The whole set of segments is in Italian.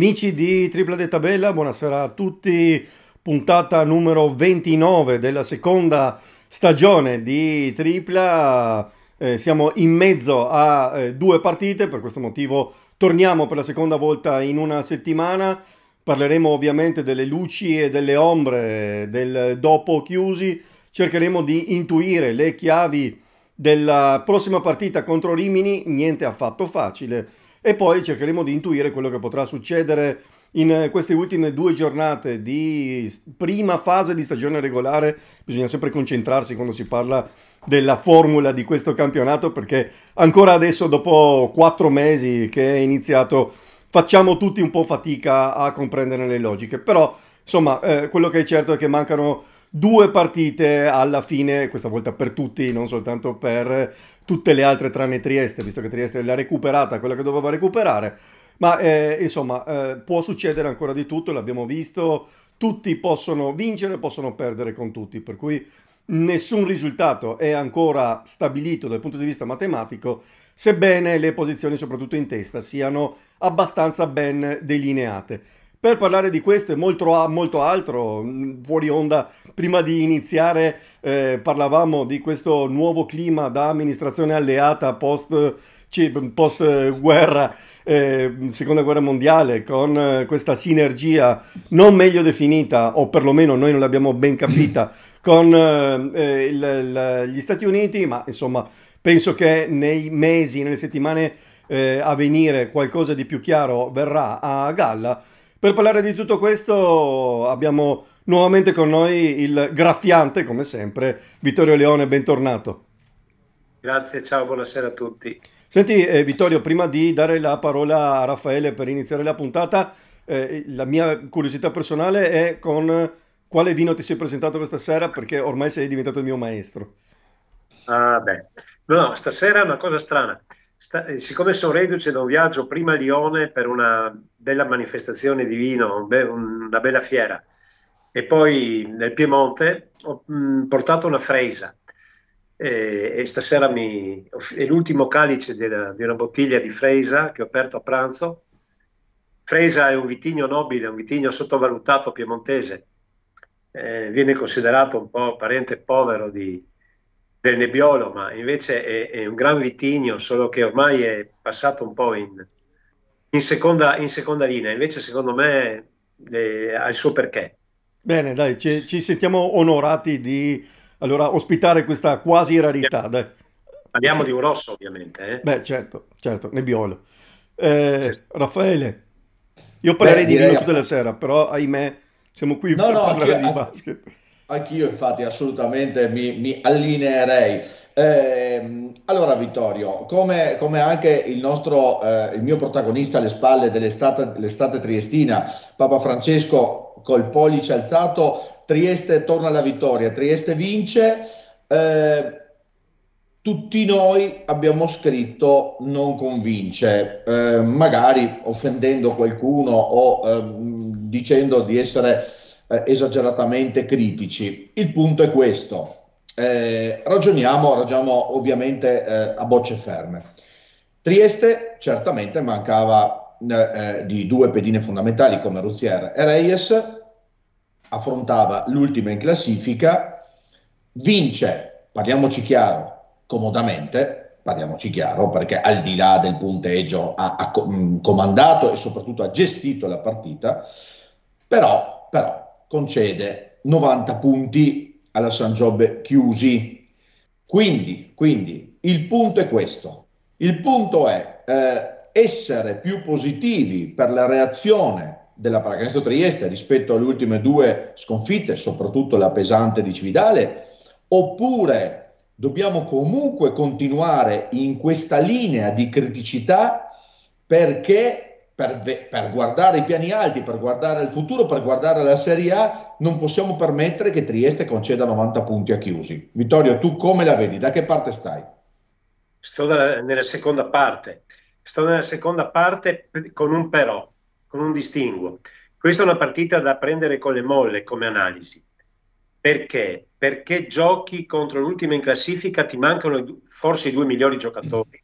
Amici di Tripla de Tabella, buonasera a tutti. Puntata numero 29 della seconda stagione di Tripla. Eh, siamo in mezzo a eh, due partite, per questo motivo torniamo per la seconda volta in una settimana. Parleremo ovviamente delle luci e delle ombre del dopo chiusi. Cercheremo di intuire le chiavi della prossima partita contro Rimini, niente affatto facile e poi cercheremo di intuire quello che potrà succedere in eh, queste ultime due giornate di prima fase di stagione regolare. Bisogna sempre concentrarsi quando si parla della formula di questo campionato perché ancora adesso, dopo quattro mesi che è iniziato, facciamo tutti un po' fatica a comprendere le logiche. Però, insomma, eh, quello che è certo è che mancano due partite alla fine, questa volta per tutti, non soltanto per tutte le altre tranne Trieste, visto che Trieste l'ha recuperata, quella che doveva recuperare. Ma eh, insomma, eh, può succedere ancora di tutto, l'abbiamo visto, tutti possono vincere, possono perdere con tutti, per cui nessun risultato è ancora stabilito dal punto di vista matematico, sebbene le posizioni, soprattutto in testa, siano abbastanza ben delineate. Per parlare di questo e molto, molto, altro, mm, fuori onda, prima di iniziare eh, parlavamo di questo nuovo clima da amministrazione alleata post, post guerra, eh, seconda guerra mondiale, con eh, questa sinergia non meglio definita, o perlomeno noi non l'abbiamo ben capita, con eh, eh, il, il, gli Stati Uniti, ma insomma penso che nei mesi, nelle settimane a venire qualcosa di più chiaro verrà a galla per parlare di tutto questo abbiamo nuovamente con noi il graffiante, come sempre, Vittorio Leone, bentornato. Grazie, ciao, buonasera a tutti. Senti eh, Vittorio, prima di dare la parola a Raffaele per iniziare la puntata, eh, la mia curiosità personale è con quale vino ti sei presentato questa sera perché ormai sei diventato il mio maestro. Ah beh, no, stasera è una cosa strana sta, eh, siccome sono reduce da un viaggio prima a Lione per una bella manifestazione di vino, un be- una bella fiera, e poi nel Piemonte ho mh, mm, portato una fresa e, e stasera mi, è l'ultimo calice di una, di una bottiglia di fresa che ho aperto a pranzo. Fresa è un vitigno nobile, un vitigno sottovalutato piemontese. Eh, viene considerato un po' parente povero di, del nebbiolo, ma invece è, è, un gran vitigno, solo che ormai è passato un po' in, in, seconda, in seconda, linea, invece secondo me eh, ha il suo perché. Bene, dai, ci, ci, sentiamo onorati di allora, ospitare questa quasi rarità. Dai. Parliamo di un rosso ovviamente. Eh? Beh certo, certo, nebbiolo. Eh, certo. Raffaele, io parlerei di vino tutta la sera, però ahimè siamo qui no, per no, parlare io, di basket. Anch'io infatti assolutamente mi, mi allineerei. Eh, allora Vittorio, come, come anche il, nostro, eh, il mio protagonista alle spalle dell'estate triestina, Papa Francesco col pollice alzato, Trieste torna alla vittoria, Trieste vince, eh, tutti noi abbiamo scritto non convince, eh, magari offendendo qualcuno o ehm, dicendo di essere eh, esageratamente critici. Il punto è questo. Eh, ragioniamo, ragioniamo ovviamente eh, a bocce ferme. Trieste certamente mancava eh, eh, di due pedine fondamentali come Ruzier e Reyes, affrontava l'ultima in classifica, vince, parliamoci chiaro, comodamente, parliamoci chiaro, perché al di là del punteggio ha, ha comandato e soprattutto ha gestito la partita, però, però concede 90 punti alla San Giobbe chiusi. Quindi, quindi il punto è questo. Il punto è eh, essere più positivi per la reazione della Pallacanestro Trieste rispetto alle ultime due sconfitte, soprattutto la pesante di Cividale, oppure dobbiamo comunque continuare in questa linea di criticità perché per, per, guardare i piani alti, per guardare il futuro, per guardare la Serie A, non possiamo permettere che Trieste conceda 90 punti a chiusi. Vittorio, tu come la vedi? Da che parte stai? Sto dalla, nella seconda parte. Sto nella seconda parte con un però, con un distinguo. Questa è una partita da prendere con le molle come analisi. Perché? Perché giochi contro l'ultima in classifica, ti mancano forse i due migliori giocatori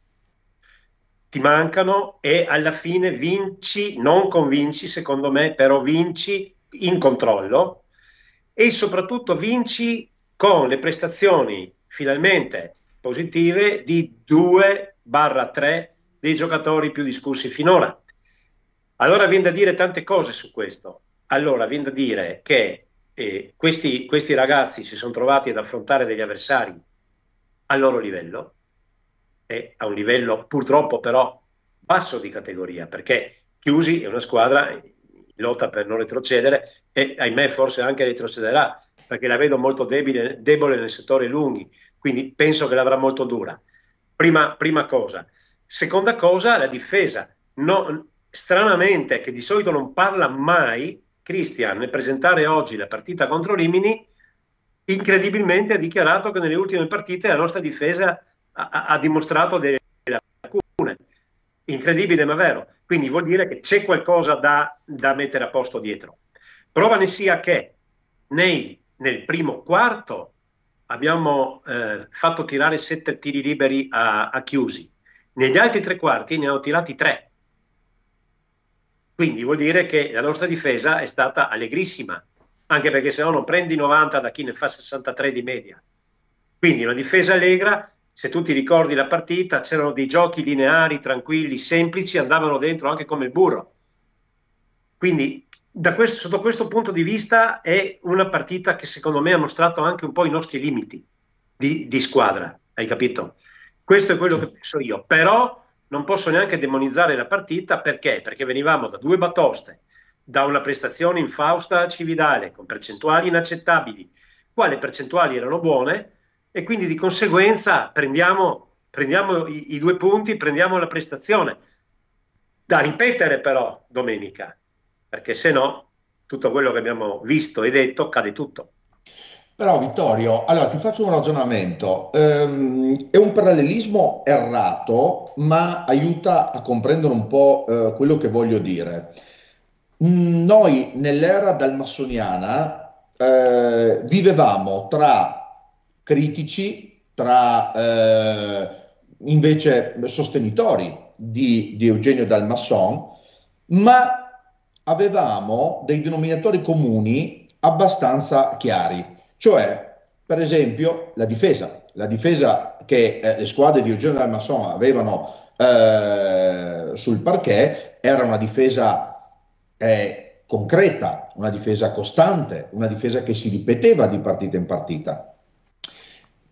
ti mancano e alla fine vinci, non convinci secondo me, però vinci in controllo e soprattutto vinci con le prestazioni finalmente positive di 2-3 dei giocatori più discussi finora. Allora viene da dire tante cose su questo. Allora viene da dire che eh, questi, questi ragazzi si sono trovati ad affrontare degli avversari al loro livello, è a un livello purtroppo però basso di categoria, perché Chiusi è una squadra in lotta per non retrocedere e ahimè forse anche retrocederà, perché la vedo molto debile, debole nel settore lunghi, quindi penso che l'avrà molto dura. Prima, prima cosa. Seconda cosa, la difesa. No, stranamente, che di solito non parla mai, Cristian, nel presentare oggi la partita contro Rimini, incredibilmente ha dichiarato che nelle ultime partite la nostra difesa ha, ha dimostrato delle lacune. Incredibile, ma vero. Quindi vuol dire che c'è qualcosa da, da mettere a posto dietro. Prova ne sia che nei, nel primo quarto abbiamo eh, fatto tirare sette tiri liberi a, a, chiusi, negli altri tre quarti ne hanno tirati tre. Quindi vuol dire che la nostra difesa è stata allegrissima, anche perché se no non prendi 90 da chi ne fa 63 di media. Quindi una difesa allegra se tu ti ricordi la partita, c'erano dei giochi lineari, tranquilli, semplici, andavano dentro anche come il burro. Quindi, questo, sotto questo punto di vista, è una partita che secondo me ha mostrato anche un po' i nostri limiti di, di squadra, hai capito? Questo è quello che penso io, però non posso neanche demonizzare la partita perché? Perché venivamo da due batoste, da una prestazione infausta a Cividale, con percentuali inaccettabili, quale percentuali erano buone, e quindi di conseguenza prendiamo, prendiamo i, i, due punti, prendiamo la prestazione. Da ripetere però domenica, perché se no tutto quello che abbiamo visto e detto cade tutto. Però Vittorio, allora ti faccio un ragionamento, ehm, è un parallelismo errato, ma aiuta a comprendere un po' eh, quello che voglio dire. Noi nell'era dalmassoniana eh, vivevamo tra critici tra eh, invece sostenitori di, di Eugenio Dalmasson, ma avevamo dei denominatori comuni abbastanza chiari, cioè per esempio la difesa, la difesa che eh, le squadre di Eugenio Dalmasson avevano eh, sul parquet era una difesa eh, concreta, una difesa costante, una difesa che si ripeteva di partita in partita.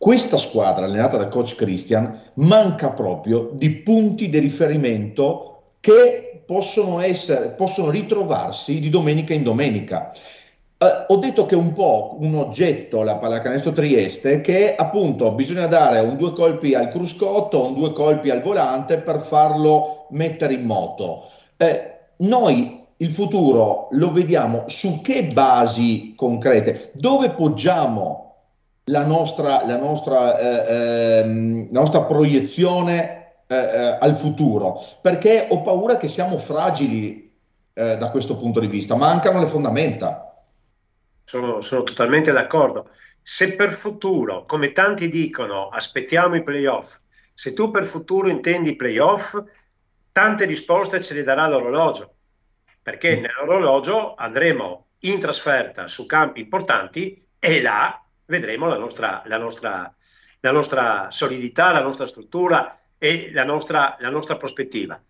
Questa squadra, allenata da coach Christian, manca proprio di punti di riferimento che possono, essere, possono ritrovarsi di domenica in domenica. Eh, ho detto che è un po' un oggetto la pallacanestro Trieste che appunto bisogna dare un due colpi al cruscotto, un due colpi al volante per farlo mettere in moto. Eh, noi il futuro lo vediamo su che basi concrete, dove poggiamo la nostra, la nostra, eh, eh, la nostra proiezione eh, eh, al futuro, perché ho paura che siamo fragili eh, da questo punto di vista, mancano le fondamenta. Sono, sono totalmente d'accordo. Se per futuro, come tanti dicono, aspettiamo i playoff, se tu per futuro intendi i playoff, tante risposte ce le darà l'orologio, perché mm. nell'orologio andremo in trasferta su campi importanti e là vedremo la nostra, la nostra, la nostra solidità, la nostra struttura e la nostra, la nostra prospettiva.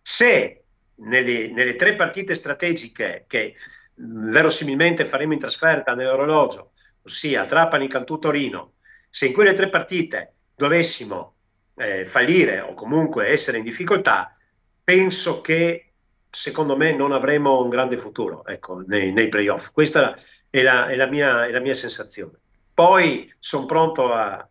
Se nelle, nelle, tre partite strategiche che verosimilmente faremo in trasferta nell'orologio, ossia Trapani, Cantù, Torino, se in quelle tre partite dovessimo eh, fallire o comunque essere in difficoltà, penso che secondo me non avremo un grande futuro ecco, nei, nei playoff. Questa è la, è, la mia, è la mia sensazione poi sono pronto a,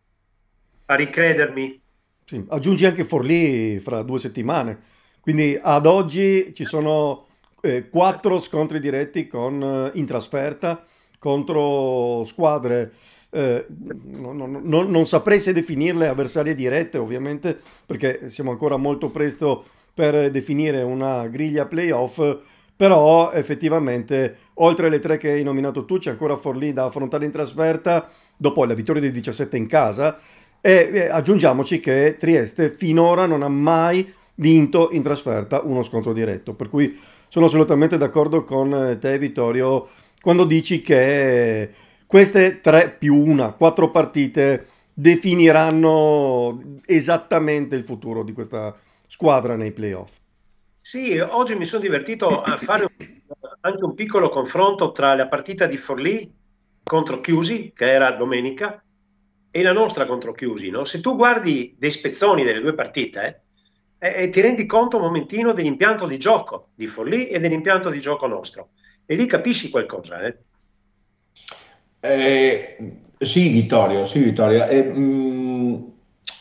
a ricredermi. Sì, aggiungi anche Forlì fra due settimane, quindi ad oggi ci sono eh, quattro scontri diretti con, eh, in trasferta contro squadre eh, non, non, non, non, saprei se definirle avversarie dirette, ovviamente, perché siamo ancora molto presto per definire una griglia playoff però effettivamente oltre alle tre che hai nominato tu c'è ancora Forlì da affrontare in trasferta dopo la vittoria di 17 in casa e eh, aggiungiamoci che Trieste finora non ha mai vinto in trasferta uno scontro diretto per cui sono assolutamente d'accordo con eh, te Vittorio quando dici che queste tre più una, quattro partite definiranno esattamente il futuro di questa squadra nei playoff. Sì, oggi mi sono divertito a fare anche un piccolo confronto tra la partita di Forlì contro Chiusi, che era domenica, e la nostra contro Chiusi. No? Se tu guardi dei spezzoni delle due partite eh, eh, ti rendi conto un momentino dell'impianto di gioco di Forlì e dell'impianto di gioco nostro, e lì capisci qualcosa. Eh? Eh, sì, Vittorio, sì, Vittorio. Eh, mh, mm,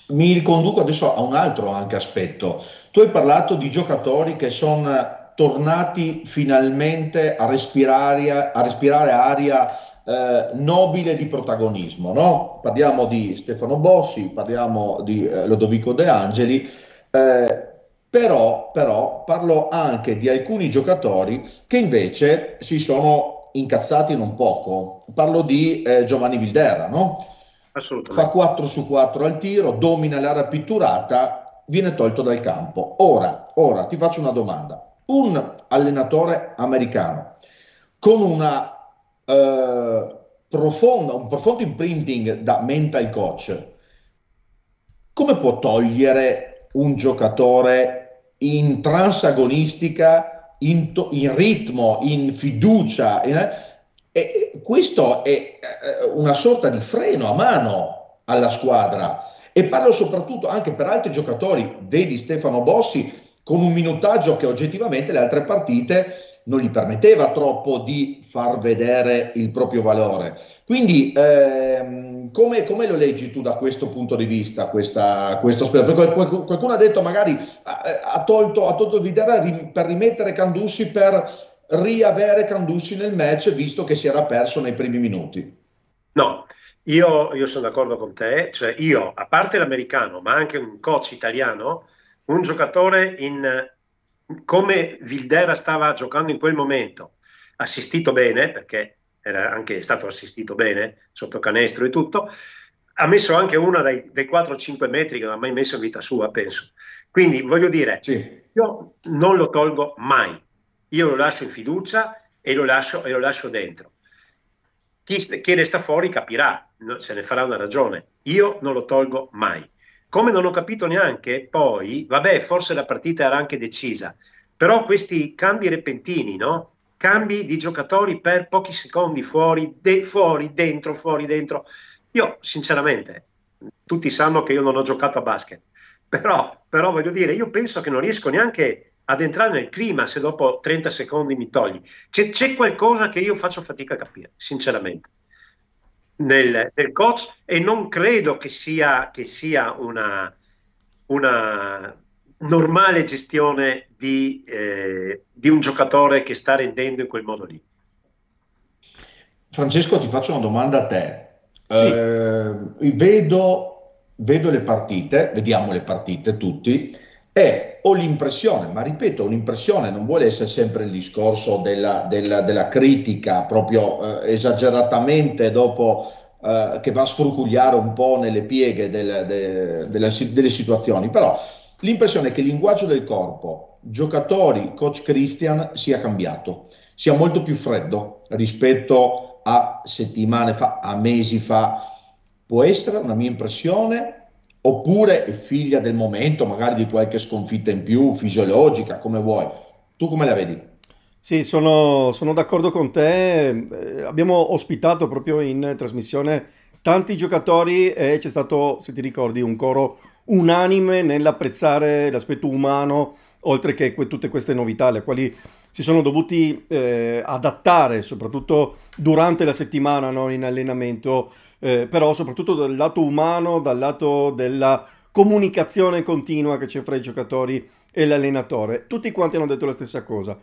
mi riconduco adesso a un altro anche aspetto. Tu hai parlato di giocatori che sono eh, tornati finalmente a respirare, a respirare aria eh, nobile di protagonismo. No? Parliamo di Stefano Bossi, parliamo di eh, Lodovico De Angeli, eh, però, però parlo anche di alcuni giocatori che invece si sono incazzati non poco. Parlo di eh, Giovanni Vildera, no? fa 4 su 4 al tiro, domina l'area pitturata, viene tolto dal campo. Ora, ora ti faccio una domanda. Un allenatore americano con una, eh, profonda, un profondo imprinting da mental coach, come può togliere un giocatore in transagonistica, in, to- in ritmo, in fiducia? In, eh? E questo è eh, eh, una sorta di freno a mano alla squadra e parlo soprattutto anche per altri giocatori, vedi Stefano Bossi con un minutaggio che oggettivamente le altre partite non gli permetteva troppo di far vedere il proprio valore. Quindi ehm, come, come, lo leggi tu da questo punto di vista, questa, questo aspetto? Perché qualcuno ha detto magari eh, ha, tolto, ha tolto Videra per rimettere Candussi per riavere Canducci nel match visto che si era perso nei primi minuti. No, io, io sono d'accordo con te, cioè io, a parte l'americano, ma anche un coach italiano, un giocatore in, come Vildera stava giocando in quel momento, assistito bene, perché era anche stato assistito bene sotto canestro e tutto, ha messo anche una dai, dai 4-5 metri che non ha mai messo in vita sua, penso. Quindi voglio dire, sì. io non lo tolgo mai. Io lo lascio in fiducia e lo lascio, e lo lascio dentro. Chi, chi resta fuori capirà, se ne farà una ragione. Io non lo tolgo mai. Come non ho capito neanche, poi, vabbè, forse la partita era anche decisa, però questi cambi repentini, no? cambi di giocatori per pochi secondi fuori, de- fuori, dentro, fuori, dentro. Io sinceramente, tutti sanno che io non ho giocato a basket, però, però voglio dire, io penso che non riesco neanche ad entrare nel clima se dopo 30 secondi mi togli. C'è, c'è qualcosa che io faccio fatica a capire, sinceramente, nel, nel coach e non credo che sia, che sia una, una, normale gestione di, eh, di un giocatore che sta rendendo in quel modo lì. Francesco, ti faccio una domanda a te. Sì. Eh, vedo, vedo le partite, vediamo le partite tutti e eh, ho l'impressione, ma ripeto, ho l'impressione, non vuole essere sempre il discorso della, della, della critica proprio eh, esageratamente dopo eh, che va a sfrucugliare un po' nelle pieghe del, de, della, delle situazioni, però l'impressione è che il linguaggio del corpo, giocatori, coach Christian sia cambiato, sia molto più freddo rispetto a settimane fa, a mesi fa. Può essere una mia impressione, oppure figlia del momento, magari di qualche sconfitta in più, fisiologica, come vuoi. Tu come la vedi? Sì, sono, sono d'accordo con te. Eh, abbiamo ospitato proprio in trasmissione tanti giocatori e c'è stato, se ti ricordi, un coro unanime nell'apprezzare l'aspetto umano, oltre che que- tutte queste novità, le quali si sono dovuti eh, adattare, soprattutto durante la settimana no, in allenamento, eh, però soprattutto dal lato umano, dal lato della comunicazione continua che c'è fra i giocatori e l'allenatore. Tutti quanti hanno detto la stessa cosa.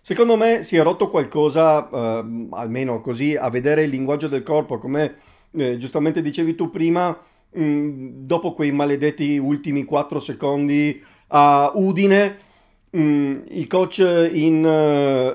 Secondo me si è rotto qualcosa, eh, almeno così, a vedere il linguaggio del corpo, come eh, giustamente dicevi tu prima, mh, mm, dopo quei maledetti ultimi 4 secondi a Udine, mh, mm, il coach in eh,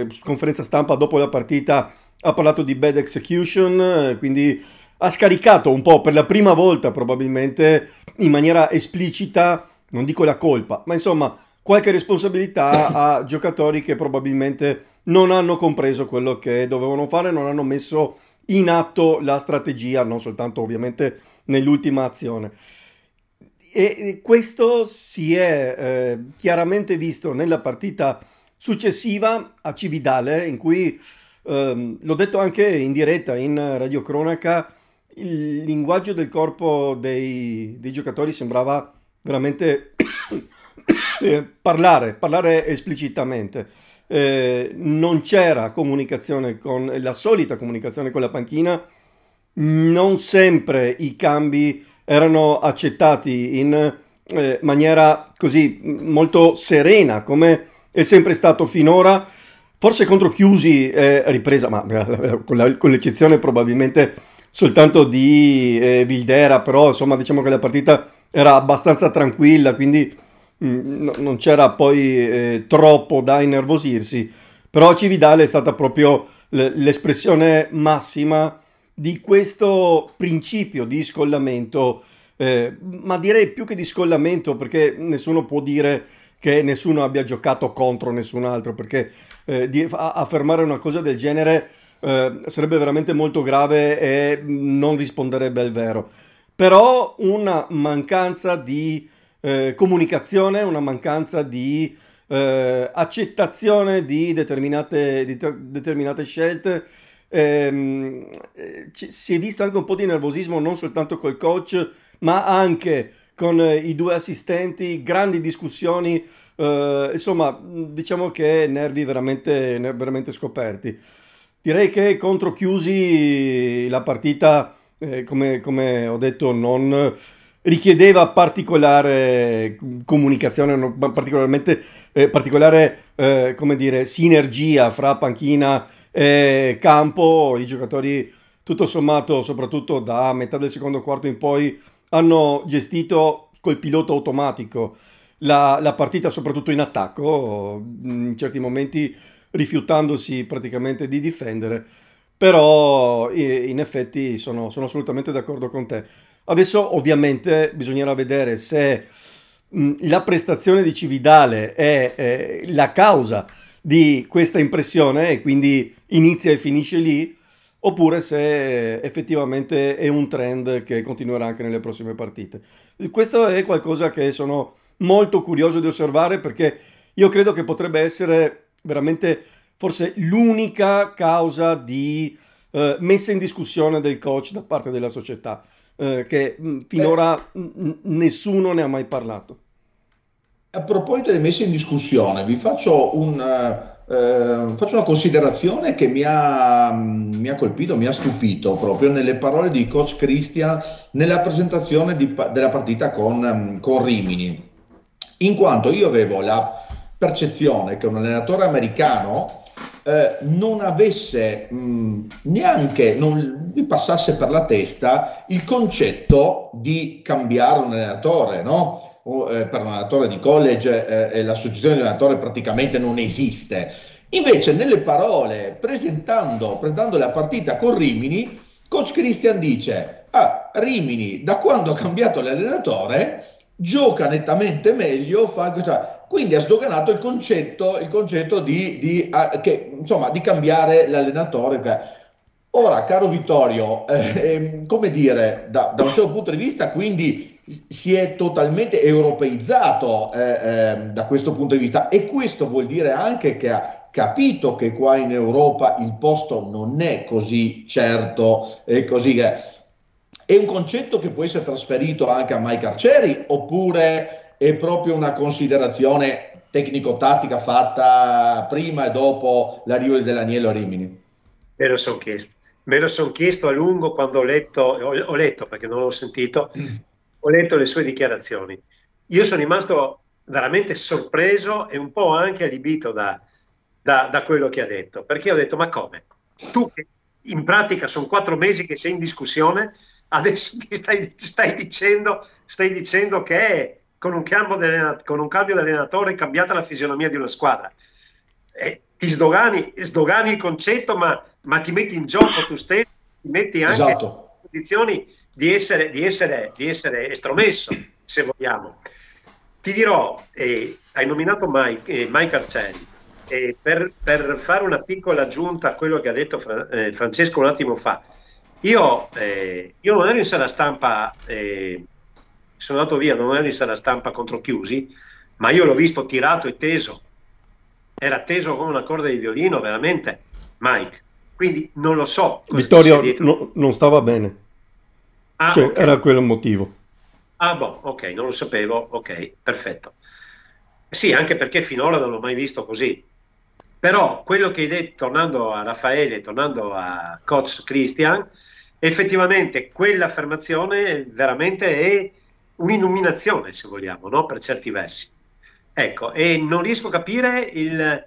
eh, conferenza stampa dopo la partita ha parlato di bad execution, eh, quindi ha scaricato un po' per la prima volta probabilmente in maniera esplicita, non dico la colpa, ma insomma qualche responsabilità a giocatori che probabilmente non hanno compreso quello che dovevano fare, non hanno messo in atto la strategia, non soltanto ovviamente nell'ultima azione. E questo si è eh, chiaramente visto nella partita successiva a Cividale, in cui, ehm, l'ho detto anche in diretta, in radiocronaca, il linguaggio del corpo dei, dei giocatori sembrava veramente eh, parlare, parlare esplicitamente. Eh, non c'era comunicazione con la solita comunicazione con la panchina, non sempre i cambi erano accettati in eh, maniera così molto serena come è sempre stato finora, forse contro Chiusi eh, ripresa, ma eh, eh, con, la, con, l'eccezione probabilmente soltanto di eh, Vildera, però insomma diciamo che la partita era abbastanza tranquilla, quindi mh, mm, non c'era poi eh, troppo da innervosirsi, però Cividale è stata proprio l- l'espressione massima di questo principio di scollamento, eh, ma direi più che di scollamento perché nessuno può dire che nessuno abbia giocato contro nessun altro, perché eh, di, a, affermare una cosa del genere eh, sarebbe veramente molto grave e non risponderebbe al vero. Però una mancanza di eh, comunicazione, una mancanza di eh, accettazione di determinate, di determinate scelte, ehm, eh, ci, si è visto anche un po' di nervosismo non soltanto col coach, ma anche con eh, i due assistenti, grandi discussioni, eh, insomma diciamo che nervi veramente, veramente scoperti. Direi che contro Chiusi la partita, eh, come, come, ho detto, non richiedeva particolare comunicazione, particolarmente, eh, particolare eh, come dire, sinergia fra panchina eh, campo i giocatori tutto sommato, soprattutto da metà del secondo quarto in poi, hanno gestito col pilota automatico la, la partita, soprattutto in attacco, in certi momenti rifiutandosi praticamente di difendere. Però in effetti sono, sono assolutamente d'accordo con te. Adesso ovviamente bisognerà vedere se mh, la prestazione di Cividale è, è la causa di questa impressione e quindi inizia e finisce lì, oppure se effettivamente è un trend che continuerà anche nelle prossime partite. Questo è qualcosa che sono molto curioso di osservare perché io credo che potrebbe essere veramente forse l'unica causa di eh, messa in discussione del coach da parte della società, eh, che mm, finora mh, nessuno ne ha mai parlato. A proposito delle messe in discussione, vi faccio, un, eh, eh, faccio una considerazione che mi ha, mm, mi ha, colpito, mi ha stupito proprio nelle parole di coach Cristian nella presentazione di, della partita con, mm, con Rimini, in quanto io avevo la percezione che un allenatore americano eh, non avesse mh, mm, neanche, non gli passasse per la testa il concetto di cambiare un allenatore, no? eh, per un allenatore di college eh, l'associazione di allenatore praticamente non esiste. Invece nelle parole, presentando, presentando la partita con Rimini, coach Christian dice, ah, Rimini da quando ha cambiato l'allenatore gioca nettamente meglio, fa, cioè, quindi ha sdoganato il concetto, il concetto di, di, a, ah, che, insomma, di, cambiare l'allenatore. Cioè. Ora, caro Vittorio, eh, ehm, come dire, da, da un certo punto di vista, quindi si è totalmente europeizzato eh, eh, da questo punto di vista e questo vuol dire anche che ha capito che qua in Europa il posto non è così certo e così è. È un concetto che può essere trasferito anche a Mike Arcieri oppure è proprio una considerazione tecnico-tattica fatta prima e dopo l'arrivo dell'agnello a Rimini? Me lo sono chiesto. Me lo sono chiesto a lungo quando ho letto, ho, ho letto perché non l'ho sentito, mm ho letto le sue dichiarazioni. Io sono rimasto veramente sorpreso e un po' anche alibito da, da, da quello che ha detto, perché ho detto ma come? Tu che in pratica sono quattro mesi che sei in discussione, adesso ti stai, stai, dicendo, stai dicendo, che con un, con un, cambio di allenatore è cambiata la fisionomia di una squadra. E eh, ti sdogani, sdogani il concetto, ma, ma, ti metti in gioco tu stesso, ti metti anche esatto. in condizioni di essere, di essere, di essere estromesso, se vogliamo. Ti dirò, eh, hai nominato Mike, eh, Michael Chen, eh, per, per, fare una piccola aggiunta a quello che ha detto Fra, eh, Francesco un attimo fa, io, eh, io, non ero in sala stampa, eh, sono andato via, non ero in sala stampa contro chiusi, ma io l'ho visto tirato e teso, era teso come una corda di violino, veramente, Mike. Quindi non lo so. Vittorio non stava bene. Ah, cioè, okay. Era quello il motivo. Ah, boh, ok, non lo sapevo, ok, perfetto. Sì, anche perché finora non l'ho mai visto così. Però quello che hai detto, tornando a Raffaele, tornando a coach Christian, effettivamente quell'affermazione veramente è un'illuminazione, se vogliamo, no? per certi versi. Ecco, e non riesco a capire il,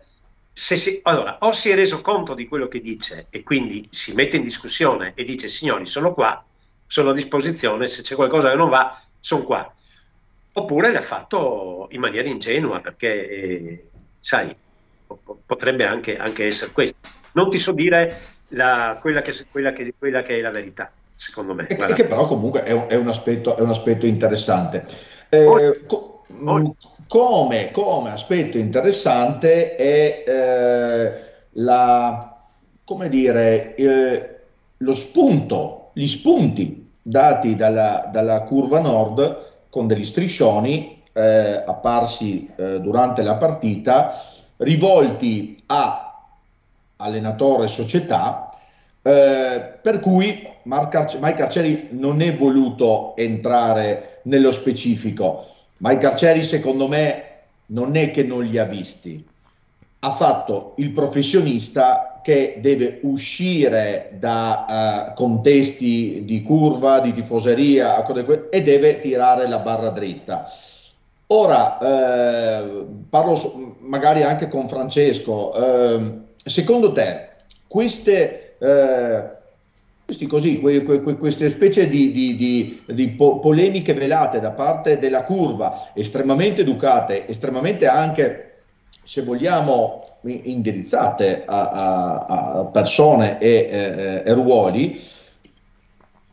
se si, allora, o si è reso conto di quello che dice e quindi si mette in discussione e dice signori, sono qua, sono a disposizione, se c'è qualcosa che non va, sono qua. Oppure l'ha fatto in maniera ingenua, perché, eh, sai, potrebbe anche, anche, essere questo. Non ti so dire la, quella, che, quella, che, quella, che, è la verità, secondo me. E, e che però comunque è un, è un, aspetto, è un aspetto, interessante. Eh, Oggi. Co- mm, Oggi. Come, come, aspetto interessante è eh, la, come dire, eh, lo spunto gli spunti dati dalla, dalla curva nord con degli striscioni eh, apparsi eh, durante la partita rivolti a allenatore e società, eh, per cui Mike Carceri non è voluto entrare nello specifico. Mike Carceri secondo me non è che non li ha visti, ha fatto il professionista che deve uscire da uh, contesti di curva, di tifoseria e deve tirare la barra dritta. Ora, eh, parlo magari anche con Francesco, eh, secondo te queste... Eh, Così, que, que, queste specie di, di, di, di po polemiche velate da parte della curva, estremamente educate, estremamente anche se vogliamo, indirizzate a, a, a persone e, eh, e, ruoli,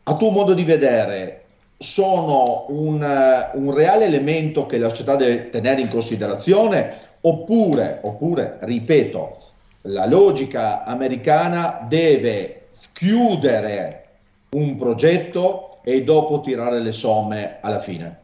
a tuo modo di vedere, sono un, un reale elemento che la società deve tenere in considerazione oppure, oppure ripeto, la logica americana deve chiudere un progetto e dopo tirare le somme alla fine?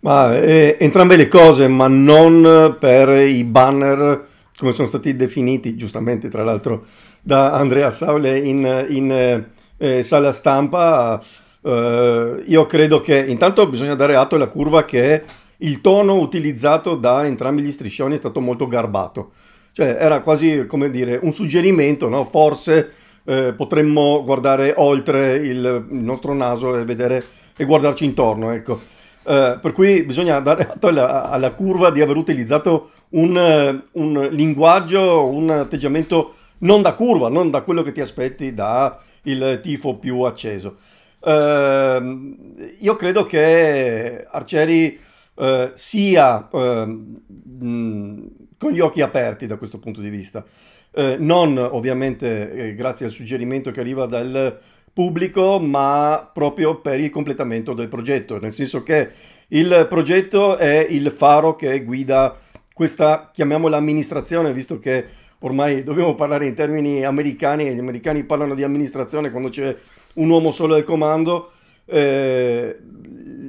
Ma, eh, entrambe le cose, ma non per i banner come sono stati definiti, giustamente tra l'altro, da Andrea Saule in, in eh, eh, sala stampa. Eh, io credo che intanto bisogna dare atto alla curva che il tono utilizzato da entrambi gli striscioni è stato molto garbato. Cioè era quasi, come dire, un suggerimento, no? Forse eh, potremmo guardare oltre il, il nostro naso e vedere e guardarci intorno, ecco. Eh, per cui bisogna dare atto alla, alla, curva di aver utilizzato un, eh, un, linguaggio, un atteggiamento non da curva, non da quello che ti aspetti dal tifo più acceso. Eh, io credo che Arcieri eh, sia ehm, mh, con gli occhi aperti da questo punto di vista. Eh, non ovviamente grazie al suggerimento che arriva dal pubblico, ma proprio per il completamento del progetto, nel senso che il progetto è il faro che guida questa, chiamiamola amministrazione, visto che ormai dobbiamo parlare in termini americani e gli americani parlano di amministrazione quando c'è un uomo solo al comando. Eh,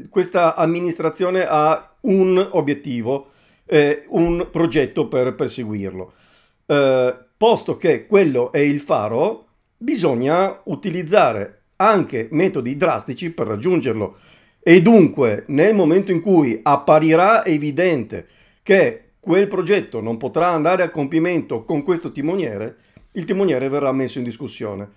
questa amministrazione ha un obiettivo, eh, un progetto per perseguirlo. Eh, posto che quello è il faro, bisogna utilizzare anche metodi drastici per raggiungerlo. E dunque, nel momento in cui apparirà evidente che quel progetto non potrà andare a compimento con questo timoniere, il timoniere verrà messo in discussione.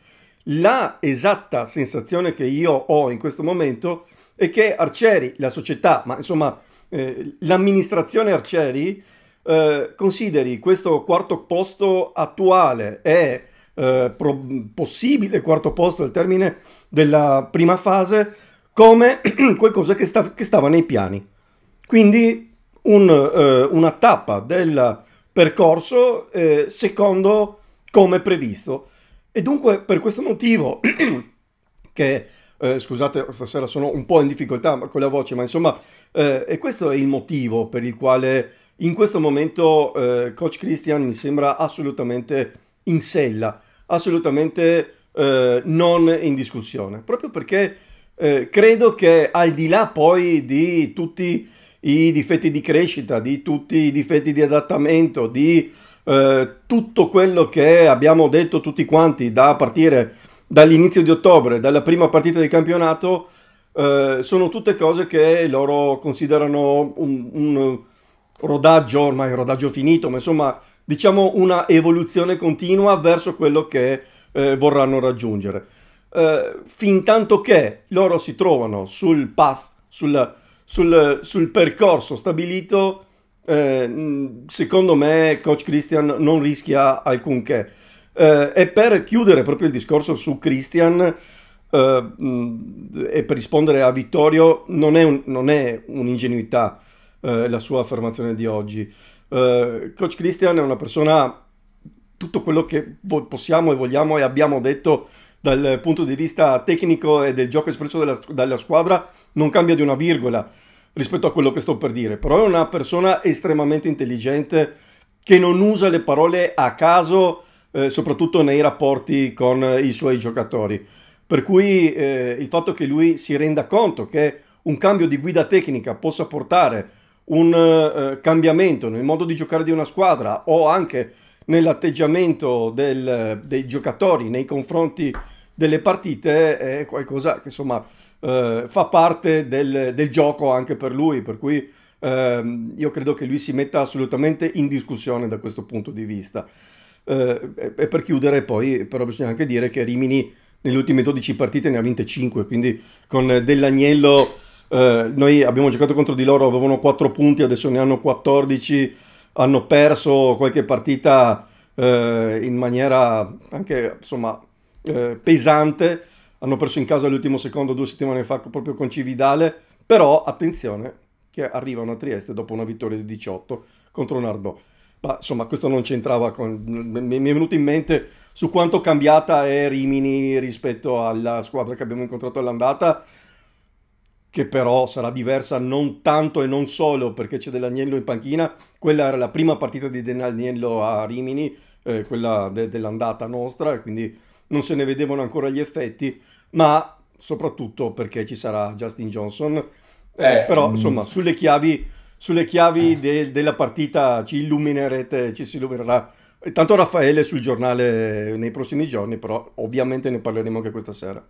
La esatta sensazione che io ho in questo momento è che Arcieri, la società, ma insomma eh, l'amministrazione Arcieri, eh, consideri questo quarto posto attuale e eh, pro- possibile quarto posto al termine della prima fase come qualcosa che, sta- che, stava nei piani. Quindi un, eh, una tappa del percorso eh, secondo come previsto. E dunque per questo motivo che eh, scusate, stasera sono un po' in difficoltà con la voce, ma insomma, eh, e questo è il motivo per il quale in questo momento eh, Coach Christian mi sembra assolutamente in sella assolutamente eh, non in discussione, proprio perché eh, credo che al di là poi di tutti i difetti di crescita, di tutti i difetti di adattamento, di eh, tutto quello che abbiamo detto tutti quanti da partire dall'inizio di ottobre, dalla prima partita del campionato, eh, sono tutte cose che loro considerano un, un rodaggio, ormai un rodaggio finito, ma insomma diciamo una evoluzione continua verso quello che eh, vorranno raggiungere. Eh, fin tanto che loro si trovano sul path, sul, sul, sul percorso stabilito, eh, secondo me Coach Christian non rischia alcunché. Eh, e per chiudere proprio il discorso su Christian, eh, e per rispondere a Vittorio, non è, un, non è un'ingenuità eh, la sua affermazione di oggi. Uh, Coach Christian è una persona, tutto quello che possiamo e vogliamo e abbiamo detto dal punto di vista tecnico e del gioco espresso della, dalla squadra non cambia di una virgola rispetto a quello che sto per dire, però è una persona estremamente intelligente che non usa le parole a caso, eh, soprattutto nei rapporti con i suoi giocatori. Per cui eh, il fatto che lui si renda conto che un cambio di guida tecnica possa portare un uh, cambiamento nel modo di giocare di una squadra o anche nell'atteggiamento del, dei giocatori nei confronti delle partite è qualcosa che insomma uh, fa parte del, del, gioco anche per lui, per cui uh, io credo che lui si metta assolutamente in discussione da questo punto di vista. Eh, e, e per chiudere poi però bisogna anche dire che Rimini nelle ultime 12 partite ne ha vinte 5, quindi con dell'agnello eh, noi abbiamo giocato contro di loro, avevano 4 punti, adesso ne hanno 14, hanno perso qualche partita eh, in maniera anche insomma, eh, pesante, hanno perso in casa l'ultimo secondo due settimane fa proprio con Cividale, però attenzione che arrivano a Trieste dopo una vittoria di 18 contro Nardò. Ma insomma questo non c'entrava con... mi è venuto in mente su quanto cambiata è Rimini rispetto alla squadra che abbiamo incontrato all'andata che però sarà diversa non tanto e non solo perché c'è dell'Agnello in panchina, quella era la prima partita di dell'Agnello a Rimini, eh, quella de- dell'andata nostra, quindi non se ne vedevano ancora gli effetti, ma soprattutto perché ci sarà Justin Johnson, eh, eh, però mm. insomma sulle chiavi, sulle chiavi eh. de- della partita ci illuminerete, ci si illuminerà Tanto Raffaele sul giornale nei prossimi giorni, però ovviamente ne parleremo anche questa sera.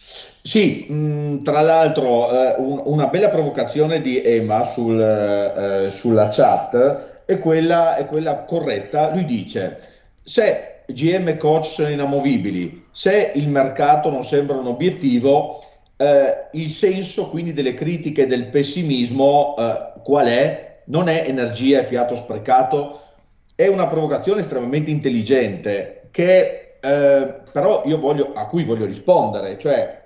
Sì, mh, mm, tra l'altro eh, un, una bella provocazione di Emma sul, eh, eh sulla chat è quella, è quella corretta. Lui dice, se GM e coach sono inamovibili, se il mercato non sembra un obiettivo, eh, il senso quindi delle critiche e del pessimismo eh, qual è? Non è energia e fiato sprecato, è una provocazione estremamente intelligente che eh, però io voglio, a cui voglio rispondere, cioè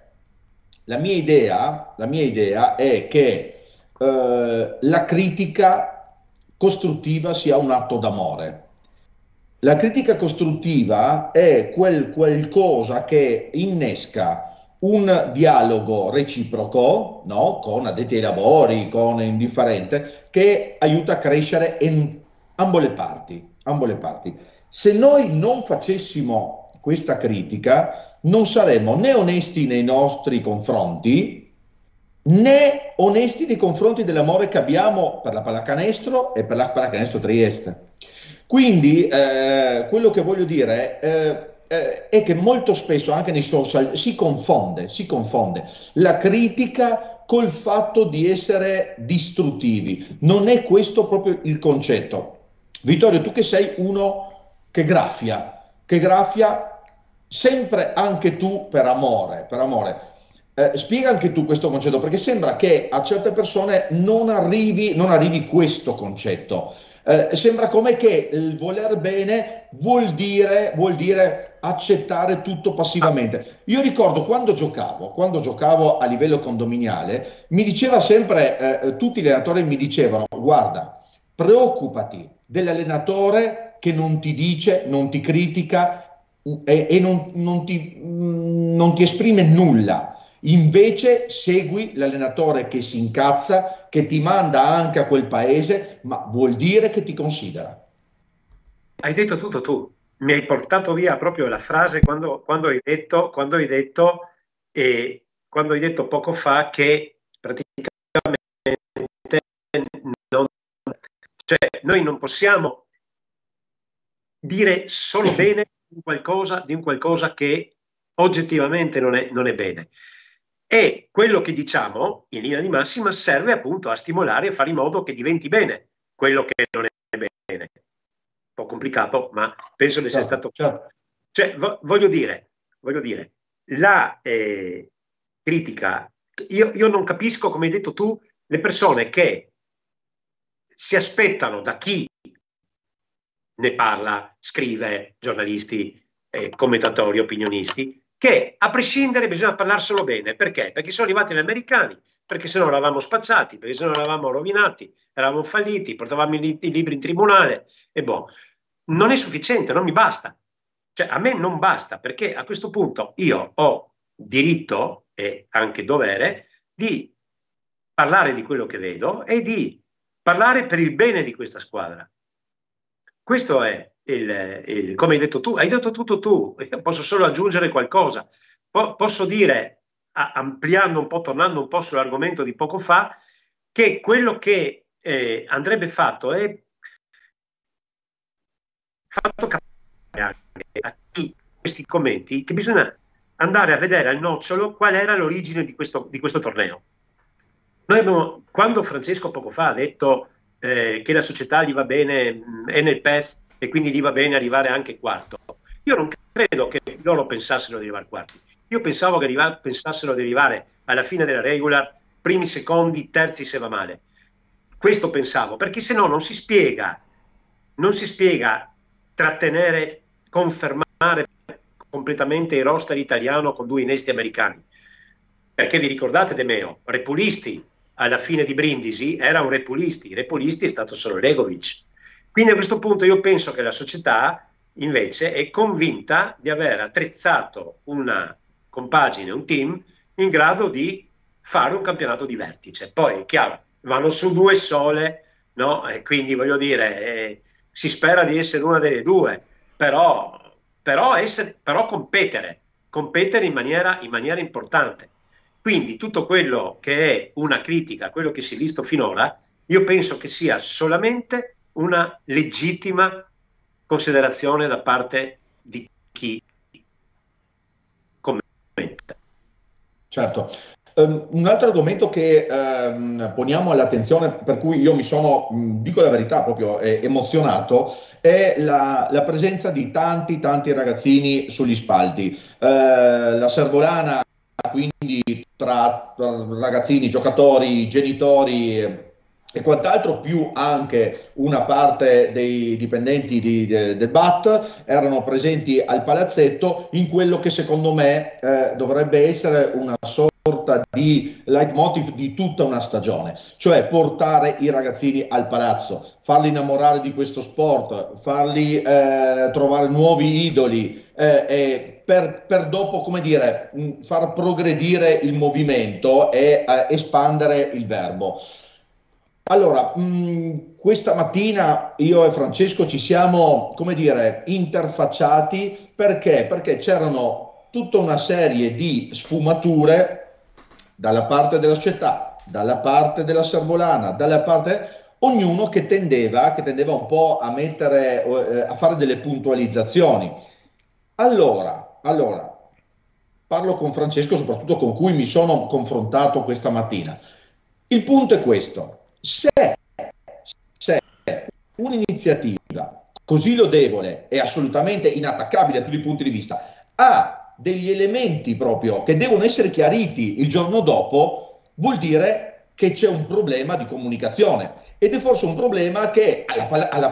la mia idea, la mia idea è che eh, la critica costruttiva sia un atto d'amore. La critica costruttiva è quel qualcosa che innesca un dialogo reciproco, no? con addetti ai lavori, con indifferente, che aiuta a crescere ambo le parti, ambo le parti. Se noi non facessimo questa critica, non saremmo né onesti nei nostri confronti, né onesti nei confronti dell'amore che abbiamo per la pallacanestro e per la pallacanestro Trieste. Quindi eh, quello che voglio dire eh, eh, è che molto spesso anche nei social si confonde, si confonde la critica col fatto di essere distruttivi. Non è questo proprio il concetto. Vittorio, tu che sei uno che graffia, che graffia sempre anche tu per amore, per amore. Eh, spiega anche tu questo concetto, perché sembra che a certe persone non arrivi, non arrivi questo concetto. Eh, sembra come che il voler bene vuol dire, vuol dire accettare tutto passivamente. Io ricordo quando giocavo, quando giocavo a livello condominiale, mi diceva sempre, eh, tutti gli allenatori mi dicevano, guarda, preoccupati dell'allenatore che non ti dice, non ti critica, e, e non, non, ti, mm, non ti esprime nulla. Invece segui l'allenatore che si incazza, che ti manda anche a quel paese, ma vuol dire che ti considera. Hai detto tutto tu, mi hai portato via proprio la frase quando, quando hai detto, quando hai detto, eh, quando hai detto poco fa che praticamente non, cioè, noi non possiamo dire solo bene un qualcosa, di un qualcosa che oggettivamente non è, non è bene. E quello che diciamo, in linea di massima, serve appunto a stimolare e fare in modo che diventi bene quello che non è bene. Un po' complicato, ma penso che sia certo, stato... Certo. Cioè, voglio dire, voglio dire, la eh, critica, io, io, non capisco, come hai detto tu, le persone che si aspettano da chi ne parla, scrive giornalisti, eh, commentatori, opinionisti, che a prescindere bisogna parlarselo bene. Perché? Perché sono arrivati gli americani, perché se no eravamo spacciati, perché se no eravamo rovinati, eravamo falliti, portavamo i, li- i libri in tribunale e boh. Non è sufficiente, non mi basta. Cioè a me non basta perché a questo punto io ho diritto e anche dovere di parlare di quello che vedo e di parlare per il bene di questa squadra. Questo è il, il, come hai detto tu, hai detto tutto tu, posso solo aggiungere qualcosa. Po- posso dire, a- ampliando un po', tornando un po' sull'argomento di poco fa, che quello che eh, andrebbe fatto è fatto capire anche a chi questi commenti che bisogna andare a vedere al nocciolo qual era l'origine di questo, di questo torneo. Noi abbiamo, quando Francesco poco fa ha detto eh, che la società gli va bene, mm, è nel PES e quindi gli va bene arrivare anche quarto. Io non credo che loro pensassero di arrivare quarti. Io pensavo che arriva, pensassero di arrivare alla fine della regola, primi, secondi, terzi se va male. Questo pensavo, perché se no non si spiega, non si spiega trattenere, confermare completamente il roster italiano con due innesti americani. Perché vi ricordate De Meo, repulisti, alla fine di Brindisi era un repulisti, repulisti è stato solo Legovic. Quindi a questo punto io penso che la società invece è convinta di aver attrezzato una compagine, un team in grado di fare un campionato di vertice. Poi è chiaro, vanno su due sole, no? E quindi voglio dire, eh, si spera di essere una delle due, però, però, essere, però competere, competere in maniera, in maniera importante. Quindi tutto quello che è una critica quello che si è visto finora, io penso che sia solamente una legittima considerazione da parte di chi commenta. Certo. Um, un altro argomento che um, poniamo all'attenzione, per cui io mi sono, mh, dico la verità, proprio eh, emozionato, è la, la, presenza di tanti, tanti ragazzini sugli spalti. Uh, la Servolana quindi tra, tra ragazzini, giocatori, genitori e quant'altro, più anche una parte dei dipendenti di, de, del BAT erano presenti al palazzetto in quello che secondo me eh, dovrebbe essere una sorta di leitmotiv di tutta una stagione, cioè portare i ragazzini al palazzo, farli innamorare di questo sport, farli eh, trovare nuovi idoli eh, e per, per, dopo, come dire, mm, far progredire il movimento e eh, espandere il verbo. Allora, mh, mm, questa mattina io e Francesco ci siamo, come dire, interfacciati perché? Perché c'erano tutta una serie di sfumature dalla parte della società, dalla parte della servolana, dalla parte ognuno che tendeva, che tendeva un po' a, mettere, eh, a fare delle puntualizzazioni. Allora, allora, parlo con Francesco, soprattutto con cui mi sono confrontato questa mattina. Il punto è questo, se, se un'iniziativa così lodevole e assolutamente inattaccabile da tutti i punti di vista ha degli elementi proprio che devono essere chiariti il giorno dopo, vuol dire che c'è un problema di comunicazione ed è forse un problema che alla, alla, alla, alla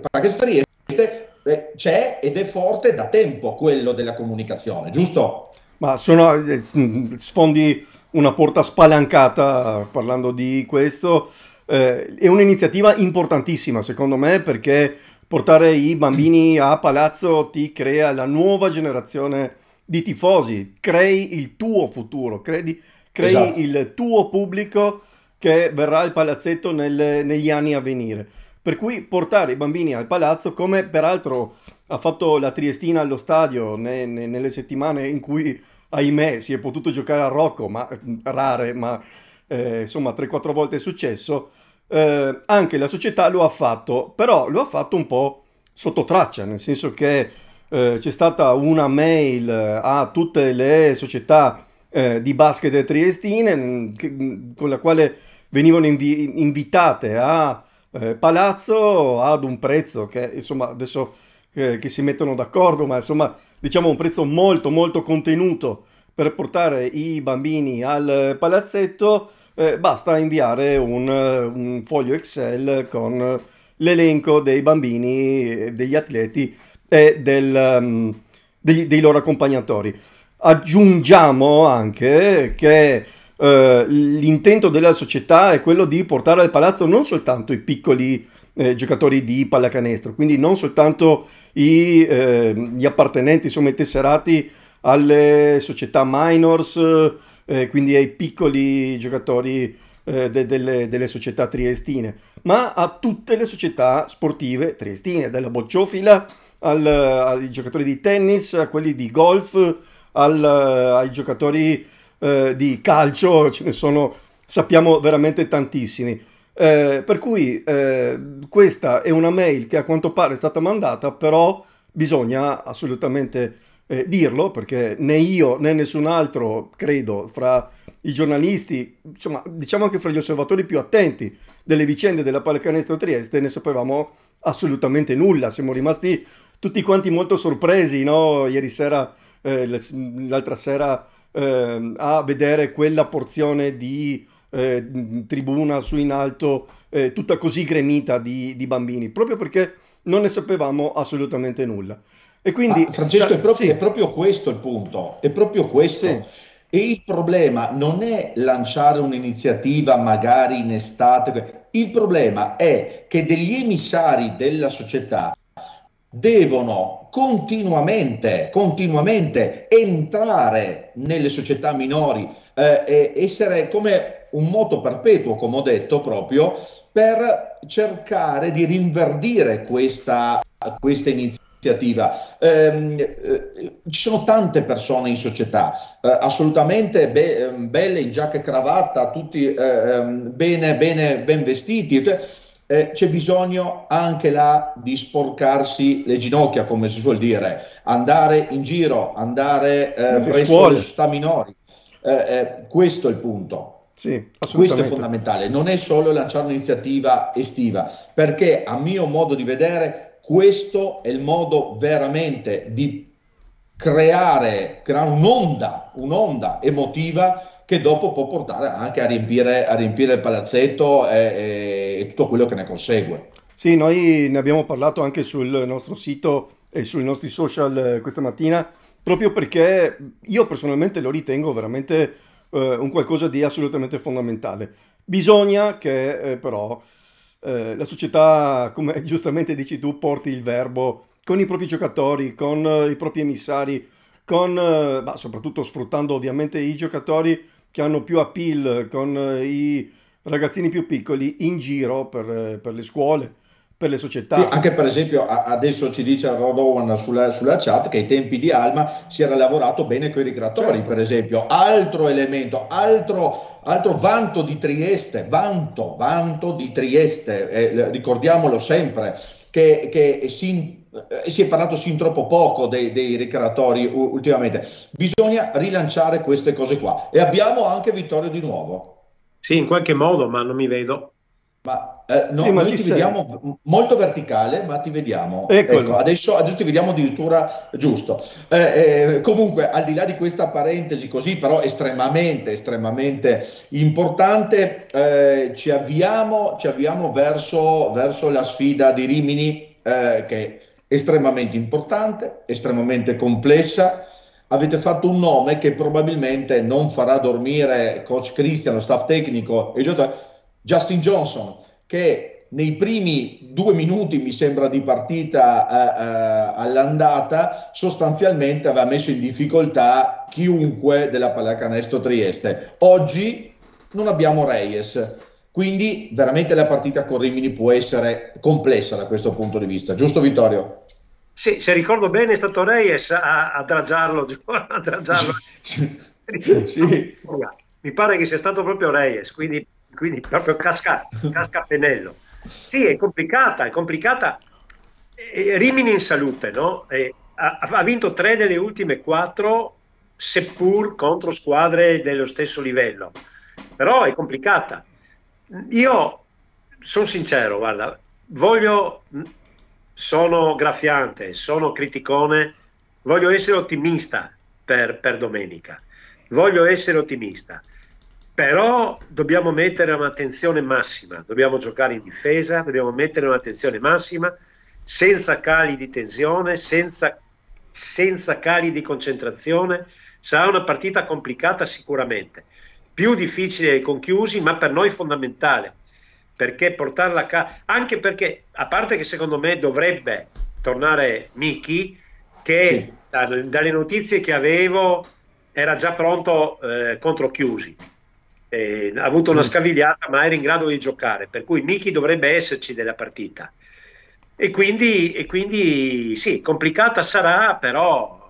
Pallacanestro Trieste eh, c'è ed è forte da tempo quello della comunicazione, giusto? Ma sono eh, mm, sfondi una porta spalancata parlando di questo. Eh, è un'iniziativa importantissima, secondo me, perché portare i bambini a palazzo ti crea la nuova generazione di tifosi. Crei il tuo futuro, credi, crei esatto. il tuo pubblico che verrà al palazzetto nel, negli anni a venire. Per cui portare i bambini al palazzo, come peraltro ha fatto la Triestina allo stadio ne, ne, nelle settimane in cui, ahimè, si è potuto giocare a Rocco, ma mm, rare, ma eh, insomma 3-4 volte è successo, eh, anche la società lo ha fatto, però lo ha fatto un po' sotto traccia, nel senso che eh, c'è stata una mail a tutte le società eh, di basket triestine mm, che, mm, con la quale venivano invi- invitate a eh, palazzo ad un prezzo che insomma adesso eh, che si mettono d'accordo, ma insomma diciamo un prezzo molto molto contenuto per portare i bambini al palazzetto, eh, basta inviare un, eh, un foglio Excel con l'elenco dei bambini, eh, degli atleti e del, um, mm, degli, dei loro accompagnatori. Aggiungiamo anche che eh, l'intento della società è quello di portare al palazzo non soltanto i piccoli eh, giocatori di pallacanestro, quindi non soltanto i, eh, gli appartenenti, insomma i tesserati alle società minors, eh, quindi ai piccoli giocatori eh, de- delle, delle società triestine, ma a tutte le società sportive triestine, dalla bocciofila al, ai giocatori di tennis, a quelli di golf, al, ai giocatori eh, di calcio, ce ne sono, sappiamo veramente tantissimi. Eh, per cui eh, questa è una mail che a quanto pare è stata mandata, però bisogna assolutamente eh, dirlo perché né io né nessun altro, credo, fra i giornalisti, insomma, diciamo anche fra gli osservatori più attenti delle vicende della pallacanestro Trieste, ne sapevamo assolutamente nulla. Siamo rimasti tutti quanti molto sorpresi, no? Ieri sera, eh, l'altra sera eh, a vedere quella porzione di eh, tribuna su in alto eh, tutta così gremita di, di, bambini, proprio perché non ne sapevamo assolutamente nulla. E quindi, ah, Francesco, sa- è, proprio, sì. è, proprio, questo il punto, è proprio questo. Sì. E il problema non è lanciare un'iniziativa magari in estate, il problema è che degli emissari della società devono continuamente, continuamente entrare nelle società minori, eh, essere come un moto perpetuo, come ho detto proprio, per cercare di rinverdire questa, questa iniziativa. Eh, eh, ci sono tante persone in società, eh, assolutamente be ehm, belle in giacca e cravatta, tutti eh, ehm, bene, bene, ben vestiti, eh, c'è bisogno anche là di sporcarsi le ginocchia, come si suol dire, andare in giro, andare eh, presso scuole. le città minori. Eh, eh, questo è il punto. Sì, questo è fondamentale, non è solo lanciare un'iniziativa estiva, perché a mio modo di vedere questo è il modo veramente di creare, creare un'onda, un'onda emotiva che dopo può portare anche a riempire, a riempire il palazzetto e, e tutto quello che ne consegue. Sì, noi ne abbiamo parlato anche sul nostro sito e sui nostri social eh, questa mattina, proprio perché io personalmente lo ritengo veramente eh, un qualcosa di assolutamente fondamentale. Bisogna che eh, però eh, la società, come giustamente dici tu, porti il verbo con i propri giocatori, con eh, i propri emissari, con, eh, ma soprattutto sfruttando ovviamente i giocatori che hanno più appeal con eh, i ragazzini più piccoli in giro per, eh, per le scuole, per le società. Sì, anche per esempio adesso ci dice Rod Owen sulla, sulla, chat che ai tempi di Alma si era lavorato bene con i ricreatori, certo. per esempio. Altro elemento, altro, altro, vanto di Trieste, vanto, vanto di Trieste, eh, ricordiamolo sempre, che, che si eh, si è parlato sin troppo poco dei, dei ricreatori ultimamente. Bisogna rilanciare queste cose qua. E abbiamo anche Vittorio di nuovo. Sì, in qualche modo, ma non mi vedo. Ma, eh, no, sì, ma noi ti sei. vediamo molto verticale, ma ti vediamo. Ecco, adesso, adesso, ti vediamo addirittura giusto. Eh, eh, comunque, al di là di questa parentesi così, però estremamente, estremamente importante, eh, ci avviamo, ci avviamo verso, verso, la sfida di Rimini eh, che estremamente importante, estremamente complessa. Avete fatto un nome che probabilmente non farà dormire coach Cristiano, staff tecnico e giocatori. Justin Johnson, che nei primi due minuti, mi sembra, di partita eh, eh, all'andata, sostanzialmente aveva messo in difficoltà chiunque della pallacanestro Trieste. Oggi non abbiamo Reyes quindi veramente la partita con Rimini può essere complessa da questo punto di vista, giusto Vittorio? Sì, se ricordo bene è stato Reyes a, a dragiarlo. A dragiarlo. sì, sì. Mi pare che sia stato proprio Reyes, quindi, quindi proprio casca, casca pennello. Sì, è complicata, è complicata. Rimini in salute, no? Ha, ha, vinto tre delle ultime quattro, seppur contro squadre dello stesso livello, però è complicata. Io sono sincero, guarda, voglio, sono graffiante, sono criticone, voglio essere ottimista per, per domenica, voglio essere ottimista, però dobbiamo mettere un'attenzione massima, dobbiamo giocare in difesa, dobbiamo mettere un'attenzione massima senza cali di tensione, senza, senza cali di concentrazione, sarà una partita complicata sicuramente, più difficile con Chiusi, ma per noi fondamentale, perché portarla a casa, anche perché, a parte che secondo me dovrebbe tornare Miki, che sì. da, dalle notizie che avevo era già pronto eh, contro Chiusi, eh, ha avuto sì. una scavigliata ma era in grado di giocare, per cui Miki dovrebbe esserci della partita. E quindi, e quindi sì, complicata sarà, però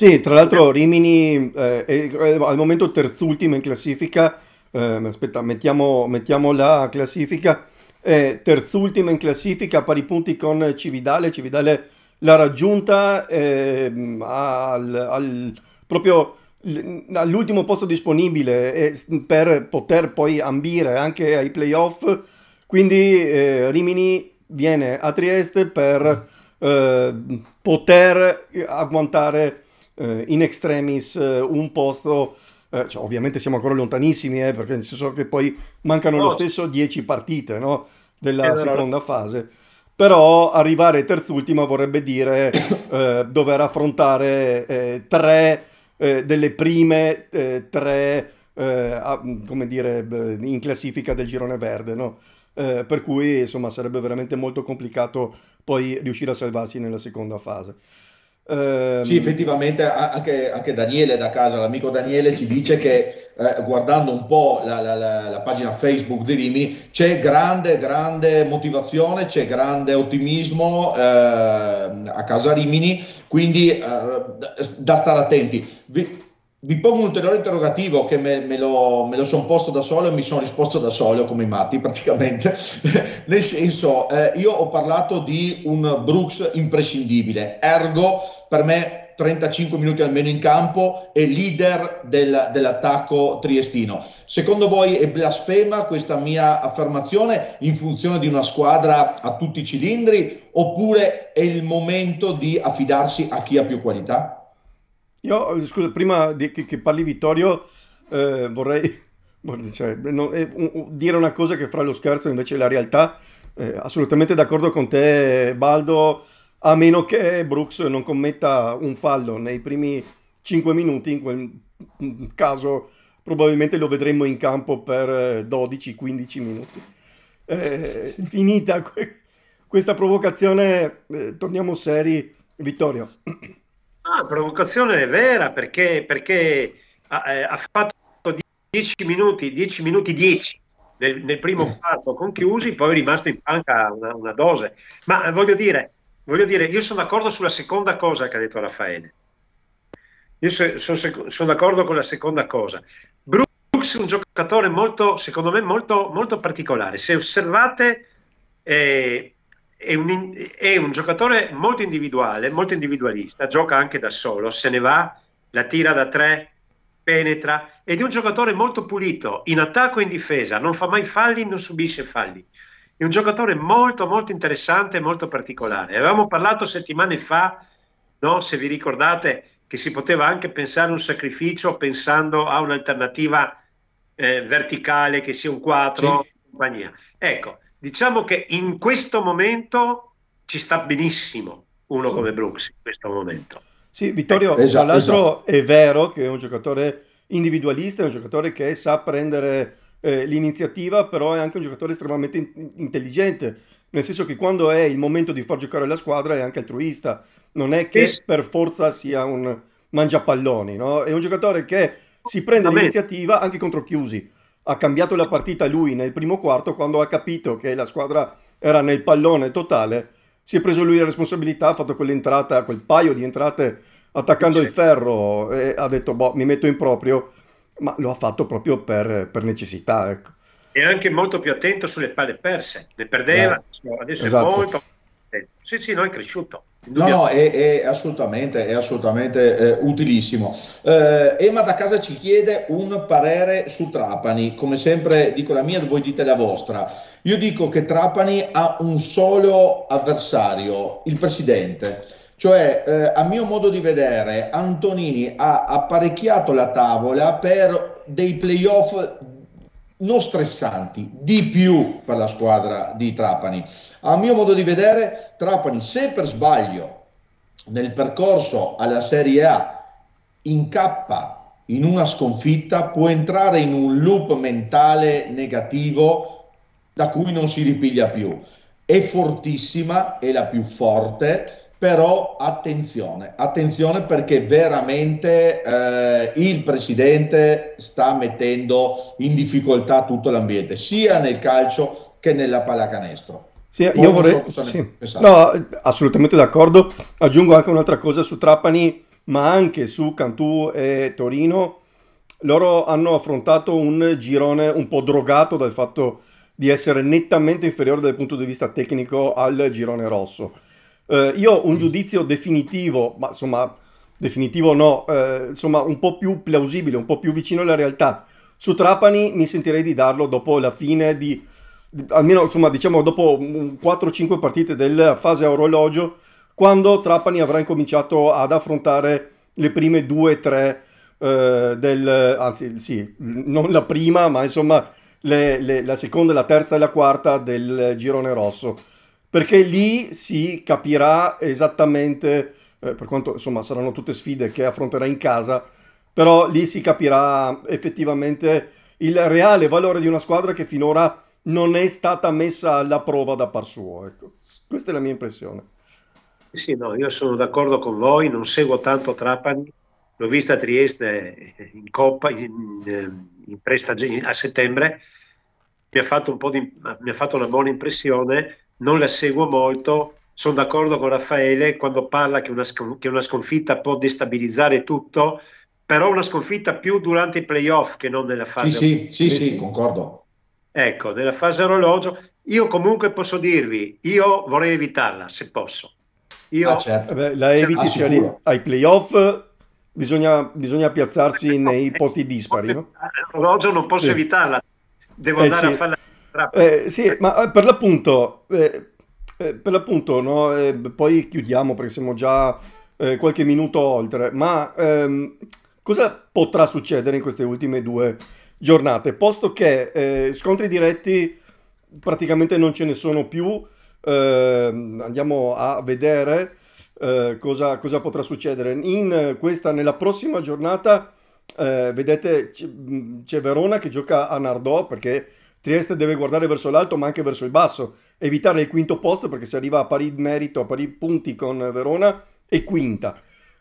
sì, tra l'altro Rimini eh, è al momento terzultima in classifica, eh, aspetta, mettiamo, mettiamo, la classifica, è terzultima in classifica a pari punti con Cividale, Cividale l'ha raggiunta eh, al, al, proprio all'ultimo posto disponibile per poter poi ambire anche ai playoff, quindi eh, Rimini viene a Trieste per eh, poter agguantare eh, in extremis eh, un posto, eh, cioè, ovviamente siamo ancora lontanissimi, eh, perché nel senso che poi mancano no. lo stesso 10 partite no? della seconda fase però arrivare terzultima vorrebbe dire eh, dover affrontare eh, tre eh, delle prime tre a, come dire in classifica del girone verde no? per cui insomma sarebbe veramente molto complicato poi riuscire a salvarsi nella seconda fase Ehm, sì, effettivamente anche, anche, Daniele da casa, l'amico Daniele ci dice che eh, guardando un po' la, la, la, la, pagina Facebook di Rimini c'è grande, grande motivazione, c'è grande ottimismo eh, a casa Rimini, quindi eh, da stare attenti. Vi vi pongo un ulteriore interrogativo che me, me lo, lo sono posto da solo e mi sono risposto da solo come i matti praticamente. Nel senso, eh, io ho parlato di un Brooks imprescindibile, ergo per me 35 minuti almeno in campo e leader del, dell'attacco triestino. Secondo voi è blasfema questa mia affermazione in funzione di una squadra a tutti i cilindri oppure è il momento di affidarsi a chi ha più qualità? Io, scusa, prima di, che, che parli Vittorio, eh, vorrei cioè, non, eh, dire una cosa che fra lo scherzo invece la realtà. Eh, assolutamente d'accordo con te, Baldo, a meno che Brooks non commetta un fallo nei primi 5 minuti, in quel mm, caso probabilmente lo vedremo in campo per 12-15 eh, minuti. Eh, finita que- questa provocazione, eh, torniamo seri. Vittorio. Ah, provocazione vera perché, perché ha, eh, ha, fatto 10 minuti, 10 minuti 10 nel, nel primo mm. quarto Chiusi, poi è rimasto in panca una, una dose. Ma eh, voglio dire, voglio dire, io sono d'accordo sulla seconda cosa che ha detto Raffaele. Io so, so, so, sono d'accordo con la seconda cosa. Brooks è un giocatore molto, secondo me, molto, molto particolare. Se osservate, eh, è un, è un, giocatore molto individuale, molto individualista, gioca anche da solo, se ne va, la tira da tre, penetra ed è un giocatore molto pulito in attacco e in difesa, non fa mai falli, non subisce falli. È un giocatore molto molto interessante e molto particolare. Avevamo parlato settimane fa, no, se vi ricordate, che si poteva anche pensare a un sacrificio pensando a un'alternativa eh, verticale che sia un 4 sì. compagnia. Ecco, diciamo che in questo momento ci sta benissimo uno sì. come Brooks in questo momento. Sì, Vittorio, eh, esatto, tra esatto. è vero che è un giocatore individualista, è un giocatore che sa prendere eh, l'iniziativa, però è anche un giocatore estremamente in- intelligente, nel senso che quando è il momento di far giocare la squadra è anche altruista, non è che sì. per forza sia un mangiapalloni, no? È un giocatore che si prende l'iniziativa anche contro chiusi, ha cambiato la partita lui nel primo quarto quando ha capito che la squadra era nel pallone totale, si è preso lui la responsabilità, ha fatto quell'entrata, quel paio di entrate attaccando il ferro e ha detto boh mi metto in proprio, ma lo ha fatto proprio per, per necessità. Ecco. E anche molto più attento sulle palle perse, le perdeva, eh, adesso esatto. è molto... Sì, sì, no, è cresciuto. No, no, è, è, assolutamente, è assolutamente eh, utilissimo. Eh, Emma da casa ci chiede un parere su Trapani. Come sempre dico la mia, voi dite la vostra. Io dico che Trapani ha un solo avversario, il presidente. Cioè, eh, a mio modo di vedere, Antonini ha apparecchiato la tavola per dei playoff non stressanti di più per la squadra di Trapani. A mio modo di vedere, Trapani, se per sbaglio nel percorso alla Serie A incappa in una sconfitta, può entrare in un loop mentale negativo da cui non si ripiglia più. È fortissima, è la più forte, però attenzione, attenzione perché veramente eh, il presidente sta mettendo in difficoltà tutto l'ambiente, sia nel calcio che nella pallacanestro. Sì, Poi io vorrei... So sì. No, assolutamente d'accordo. Aggiungo anche un'altra cosa su Trapani, ma anche su Cantù e Torino. Loro hanno affrontato un girone un po' drogato dal fatto di essere nettamente inferiore dal punto di vista tecnico al girone rosso eh, io un mm. giudizio definitivo, ma insomma, definitivo no, eh, insomma, un po' più plausibile, un po' più vicino alla realtà. Su Trapani mi sentirei di darlo dopo la fine di, di almeno insomma, diciamo dopo 4-5 partite della fase a orologio, quando Trapani avrà incominciato ad affrontare le prime 2-3 eh, del, anzi sì, non la prima, ma insomma le, le, la seconda, la terza e la quarta del girone rosso perché lì si capirà esattamente, eh, per quanto insomma saranno tutte sfide che affronterà in casa, però lì si capirà effettivamente il reale valore di una squadra che finora non è stata messa alla prova da par suo. Ecco. Questa è la mia impressione. Sì, no, io sono d'accordo con voi, non seguo tanto Trapani, l'ho vista a Trieste eh, in Coppa in, ehm, in a settembre, mi ha, fatto un po di, mi ha fatto una buona impressione, non la seguo molto, sono d'accordo con Raffaele quando parla che una, che una sconfitta può destabilizzare tutto, però una sconfitta più durante i playoff che non nella fase. Sì, orologio. sì, sì, sì, concordo. Ecco, nella fase orologio, io comunque posso dirvi, io vorrei evitarla se posso. Io... Ah, certo. Beh, la certo, eviti certo. lì, ai playoff, bisogna, bisogna piazzarsi nei posti dispari. No? L'orologio non posso sì. evitarla, devo eh, andare sì. a farla eh, sì, ma eh, per l'appunto, eh, eh, per l'appunto no, eh, poi chiudiamo perché siamo già eh, qualche minuto oltre, ma ehm, cosa potrà succedere in queste ultime due giornate? Posto che scontri diretti praticamente non ce ne sono più, ehm, andiamo a vedere cosa, cosa, potrà succedere. In questa, nella prossima giornata, vedete c'è Verona che gioca a Nardò perché Trieste deve guardare verso l'alto ma anche verso il basso, evitare il quinto posto perché si arriva a pari merito, a pari punti con Verona e quinta.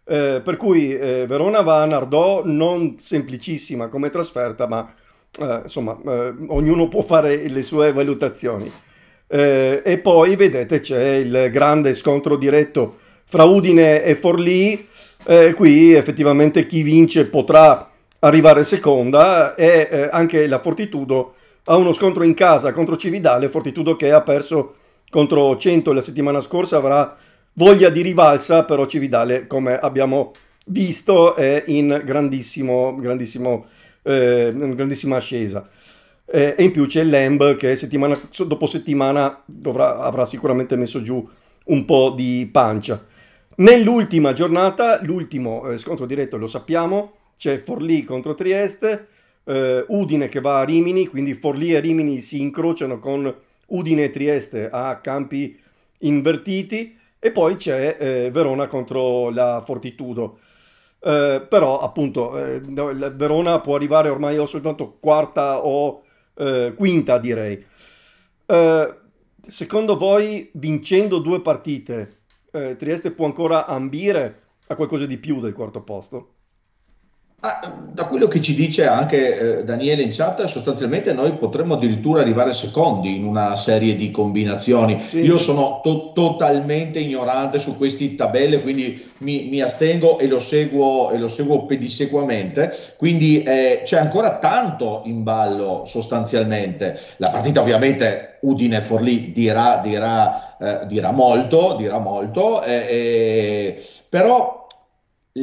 Eh, per cui eh, Verona va a Nardò non semplicissima come trasferta, ma eh, insomma eh, ognuno può fare le sue valutazioni. Eh, e poi vedete c'è il grande scontro diretto fra Udine e Forlì, eh, qui effettivamente chi vince potrà arrivare seconda e anche la Fortitudo a uno scontro in casa contro Cividale, Fortitudo che ha perso contro 100 la settimana scorsa avrà voglia di rivalsa, però Cividale, come abbiamo visto, è in grandissimo, grandissimo, eh, grandissima ascesa. Eh, e in più c'è Lamb che settimana, dopo settimana dovrà, avrà sicuramente messo giù un po' di pancia. Nell'ultima giornata, l'ultimo eh, scontro diretto lo sappiamo, c'è Forlì contro Trieste, eh, Udine che va a Rimini, quindi Forlì e Rimini si incrociano con Udine e Trieste a campi invertiti e poi c'è eh, Verona contro la Fortitudo. Eh, però appunto eh, Verona può arrivare ormai o soltanto quarta o eh, quinta direi. Eh, secondo voi vincendo due partite eh, Trieste può ancora ambire a qualcosa di più del quarto posto? Ah, da quello che ci dice anche eh, Daniele in chat, sostanzialmente noi potremmo addirittura arrivare secondi in una serie di combinazioni. Sì. Io sono to- totalmente ignorante su queste tabelle, quindi mi, mi astengo e lo, seguo, e lo seguo pedissequamente. Quindi eh, c'è ancora tanto in ballo sostanzialmente. La partita ovviamente Udine Forlì dirà, dirà, eh, dirà molto, dirà molto eh, eh, però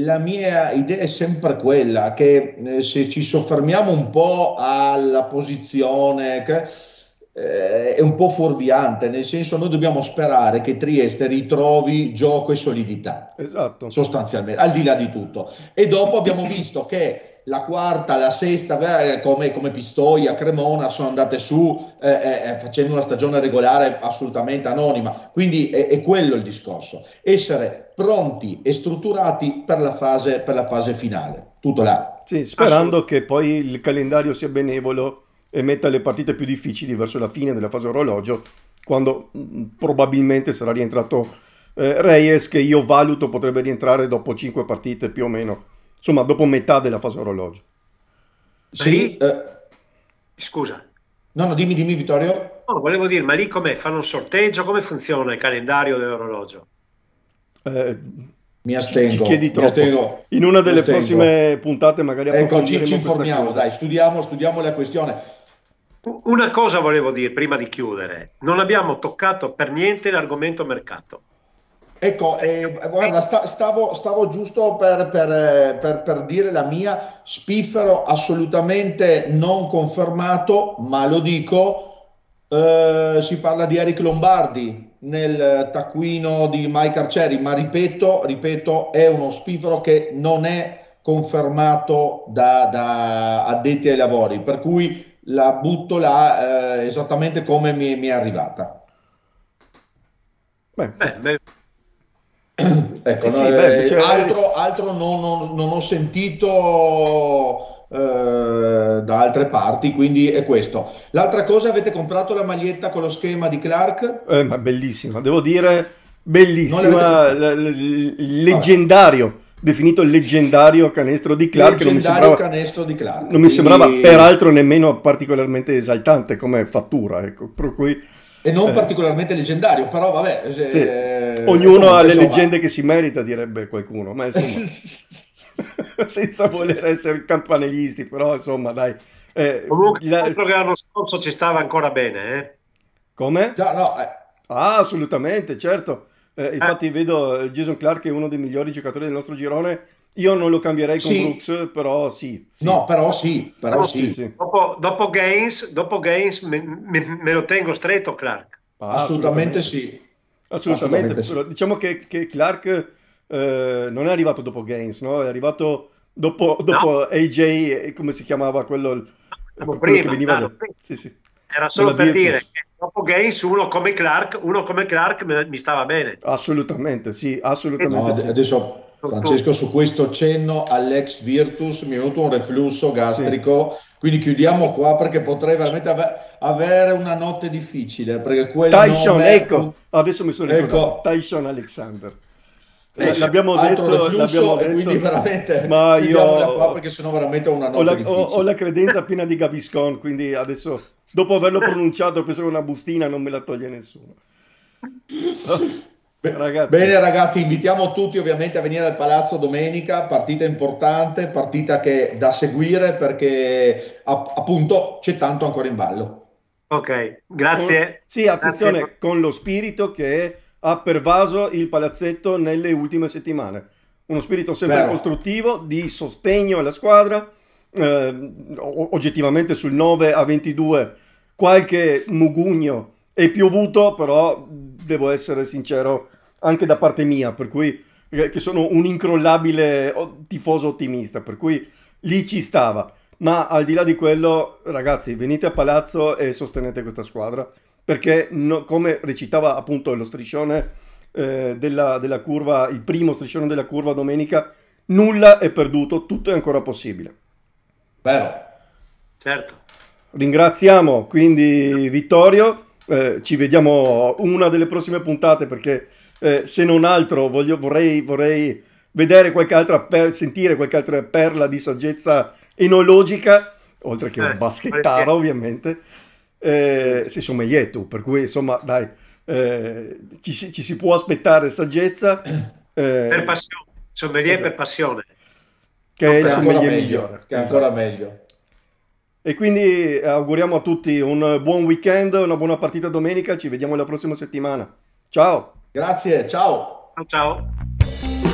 la mia idea è sempre quella che eh, se ci soffermiamo un po' alla posizione che, eh, è un po' fuorviante, nel senso noi dobbiamo sperare che Trieste ritrovi gioco e solidità, esatto. sostanzialmente, al di là di tutto. E dopo abbiamo visto che la quarta, la sesta, come, come Pistoia, Cremona, sono andate su eh, eh, eh, facendo una stagione regolare assolutamente anonima. Quindi è, è quello il discorso, essere pronti e strutturati per la fase, per la fase finale. Tutto là. Sì, sperando che poi il calendario sia benevolo e metta le partite più difficili verso la fine della fase orologio, quando mh, mm, probabilmente sarà rientrato eh, Reyes, che io valuto potrebbe rientrare dopo 5 partite più o meno, insomma dopo metà della fase orologio. Sì, eh... scusa. No, no, dimmi, dimmi Vittorio. No, volevo dire, ma lì come fanno un sorteggio? Come funziona il calendario dell'orologio? mi eh, astengo, ci mi astengo. In una delle prossime puntate magari ecco, approfondiremo ecco, ci, ci informiamo, dai, studiamo, studiamo la questione. Una cosa volevo dire prima di chiudere, non abbiamo toccato per niente l'argomento mercato. Ecco, eh, guarda, sta, stavo, stavo, giusto per, per, per, per, dire la mia, spiffero assolutamente non confermato, ma lo dico, eh, si parla di Eric Lombardi nel taccuino di Mike Arcieri, ma ripeto, ripeto, è uno spifero che non è confermato da, da addetti ai lavori, per cui la butto là eh, esattamente come mi, mi, è arrivata. Beh, beh, beh. Ecco, eh, cioè, eh, altro, non ho sentito eh, da altre parti, quindi è questo. L'altra cosa, avete comprato la maglietta con lo schema di Clark? Eh, ma bellissima, devo dire, bellissima, leggendario. Vabbè. Definito leggendario canestro di Clark. Leggendario non mi sembrava, canestro di Clark. Non mi sembrava peraltro nemmeno particolarmente esaltante come fattura, ecco. Per cui e non eh. particolarmente leggendario, però vabbè. Se, sì. Eh, Ognuno eh, ha le leggende che si merita, direbbe qualcuno. Ma insomma, senza voler essere campanellisti, però insomma dai. Eh, Comunque, dai... che l'anno scorso ci stava ancora bene, eh? Come? No, no, eh. Ah, assolutamente, certo. Eh, eh. infatti vedo eh, Jason Clark che è uno dei migliori giocatori del nostro girone. Io non lo cambierei con sì. Brooks, però sì, sì. No, però sì, però no, sì. sì. Dopo, dopo, Gaines, dopo Gaines me, me, me, lo tengo stretto Clark. Ah, assolutamente, assolutamente, sì. Assolutamente. assolutamente diciamo che, che Clark eh, non è arrivato dopo Gaines, no? È arrivato dopo, dopo no. AJ, eh, come si chiamava quello? quello prima, veniva, no, sì, sì. Era solo per dire che dopo Gaines uno come Clark, uno come Clark mi stava bene. Assolutamente, sì, assolutamente. No, sì. Adesso Francesco su questo cenno all'ex Virtus mi è venuto un reflusso gastrico, sì. quindi chiudiamo qua perché potrei veramente ave- avere una notte difficile. Perché Tyson, nome... ecco, adesso mi sono ecco. ricordato, ecco. Tyson Alexander. Beh, l'abbiamo detto, riflusso, l'abbiamo detto, quindi veramente ma io qua perché sennò veramente ho una ho la, ho, ho la, credenza piena di Gaviscon, quindi adesso dopo averlo pronunciato penso che una bustina non me la toglie nessuno. ragazzi. Bene ragazzi, invitiamo tutti ovviamente a venire al Palazzo domenica, partita importante, partita che da seguire perché appunto c'è tanto ancora in ballo. Ok, grazie. Con, sì, attenzione grazie. con lo spirito che È, ha pervaso il palazzetto nelle ultime settimane. Uno spirito sempre Beh. costruttivo, di sostegno alla squadra, eh, oggettivamente sul 9 a 22 qualche mugugno è piovuto, però devo essere sincero anche da parte mia, per cui eh, che sono un incrollabile tifoso ottimista, per cui lì ci stava. Ma al di là di quello, ragazzi, venite a Palazzo e sostenete questa squadra perché no, come recitava appunto lo striscione eh, della, della curva, il primo striscione della curva domenica, nulla è perduto, tutto è ancora possibile. Vero. Certo. Ringraziamo quindi Vittorio, eh, ci vediamo una delle prossime puntate perché eh, se non altro voglio, vorrei, vorrei, vedere qualche altra per, sentire qualche altra perla di saggezza enologica, oltre che un eh, baschettaro perché... ovviamente eh, sì, insomma, Ietu, per cui insomma, dai, eh, ci, ci, si può aspettare saggezza. Eh, per passione, sommelier esatto. per passione. Che è il sommelier migliore. Che è ancora esatto. meglio. E quindi eh, auguriamo a tutti un buon weekend, una buona partita domenica, ci vediamo la prossima settimana. Ciao! Grazie, ciao! Ciao! ciao.